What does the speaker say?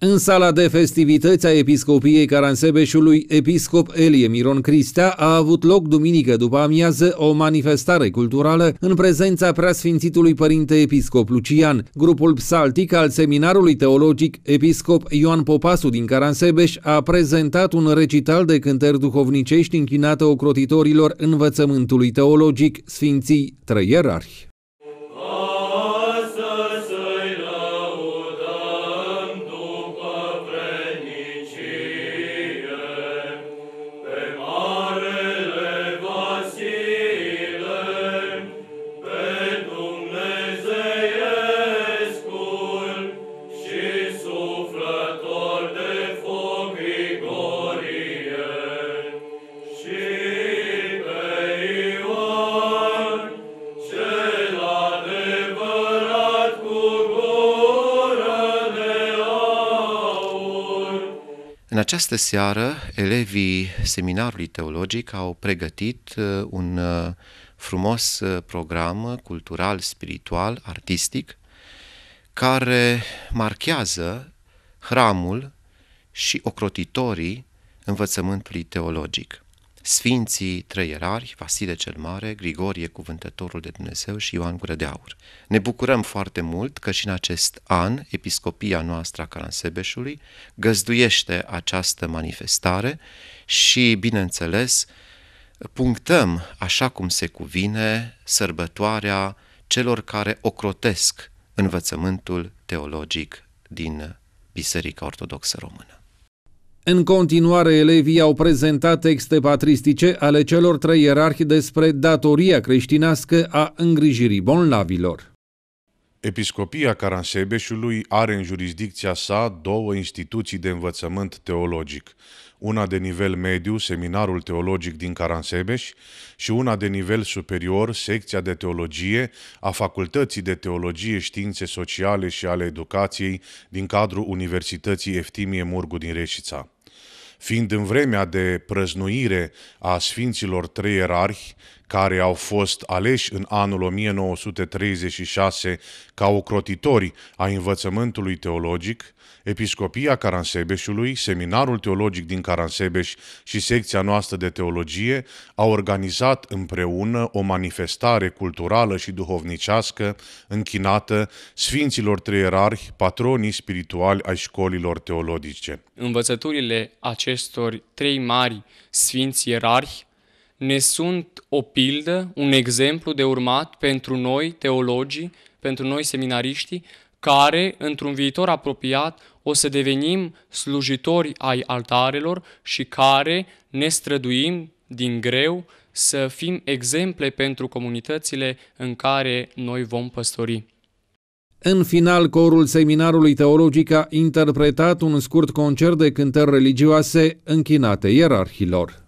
În sala de festivități a Episcopiei Caransebeșului, episcop Elie Miron Cristea a avut loc duminică după amiază o manifestare culturală în prezența preasfințitului părinte episcop Lucian. Grupul psaltic al seminarului teologic episcop Ioan Popasu din Caransebeș a prezentat un recital de cântări duhovnicești închinate ocrotitorilor învățământului teologic Sfinții Trăierari. În această seară, elevii seminarului teologic au pregătit uh, un uh, frumos uh, program cultural, spiritual, artistic, care marchează hramul și ocrotitorii învățământului teologic. Sfinții erari, Vasile cel Mare, Grigorie Cuvântătorul de Dumnezeu și Ioan Gură de Aur. Ne bucurăm foarte mult că și în acest an Episcopia noastră a Caransebeșului găzduiește această manifestare și, bineînțeles, punctăm, așa cum se cuvine, sărbătoarea celor care ocrotesc învățământul teologic din Biserica Ortodoxă Română. În continuare, elevii au prezentat texte patristice ale celor trei ierarhi despre datoria creștinească a îngrijirii bolnavilor. Episcopia Caransebeșului are în jurisdicția sa două instituții de învățământ teologic, una de nivel mediu, Seminarul Teologic din Caransebeș, și una de nivel superior, secția de teologie a Facultății de Teologie, Științe Sociale și ale Educației din cadrul Universității Eftimie Murgu din Reșița fiind în vremea de prăznuire a Sfinților Trei Erarhi, care au fost aleși în anul 1936 ca ocrotitori a învățământului teologic, Episcopia Caransebeșului, Seminarul Teologic din Caransebeș și secția noastră de teologie au organizat împreună o manifestare culturală și duhovnicească închinată Sfinților Treierarhi, patronii spirituali ai școlilor teologice. Învățăturile acestor trei mari sfinți ierarhi ne sunt o pildă, un exemplu de urmat pentru noi, teologii, pentru noi, seminariștii, care, într-un viitor apropiat, o să devenim slujitori ai altarelor și care ne străduim din greu să fim exemple pentru comunitățile în care noi vom păstori. În final, corul seminarului teologic a interpretat un scurt concert de cântări religioase închinate ierarhilor.